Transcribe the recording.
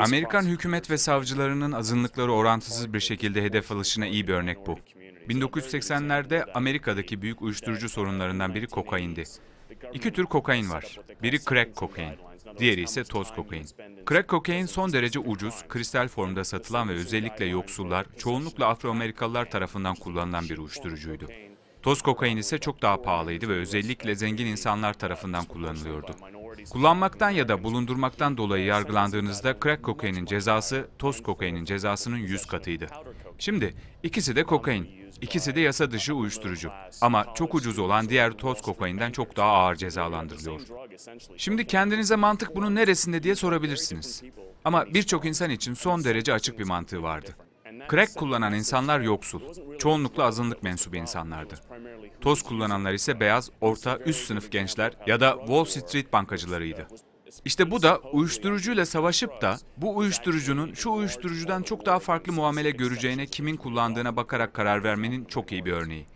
Amerikan hükümet ve savcılarının azınlıkları orantısız bir şekilde hedef alışına iyi bir örnek bu. 1980'lerde Amerika'daki büyük uyuşturucu sorunlarından biri kokaindi. İki tür kokain var. Biri crack kokain, diğeri ise toz kokain. Crack kokain son derece ucuz, kristal formda satılan ve özellikle yoksullar, çoğunlukla Afro-Amerikalılar tarafından kullanılan bir uyuşturucuydu. Toz kokain ise çok daha pahalıydı ve özellikle zengin insanlar tarafından kullanılıyordu. Kullanmaktan ya da bulundurmaktan dolayı yargılandığınızda crack kokainin cezası toz kokainin cezasının 100 katıydı. Şimdi ikisi de kokain, ikisi de yasa dışı uyuşturucu ama çok ucuz olan diğer toz kokainden çok daha ağır cezalandırılıyor. Şimdi kendinize mantık bunun neresinde diye sorabilirsiniz. Ama birçok insan için son derece açık bir mantığı vardı. Crack kullanan insanlar yoksul. Çoğunlukla azınlık mensubu insanlardı. Toz kullananlar ise beyaz, orta, üst sınıf gençler ya da Wall Street bankacılarıydı. İşte bu da uyuşturucuyla savaşıp da bu uyuşturucunun şu uyuşturucudan çok daha farklı muamele göreceğine kimin kullandığına bakarak karar vermenin çok iyi bir örneği.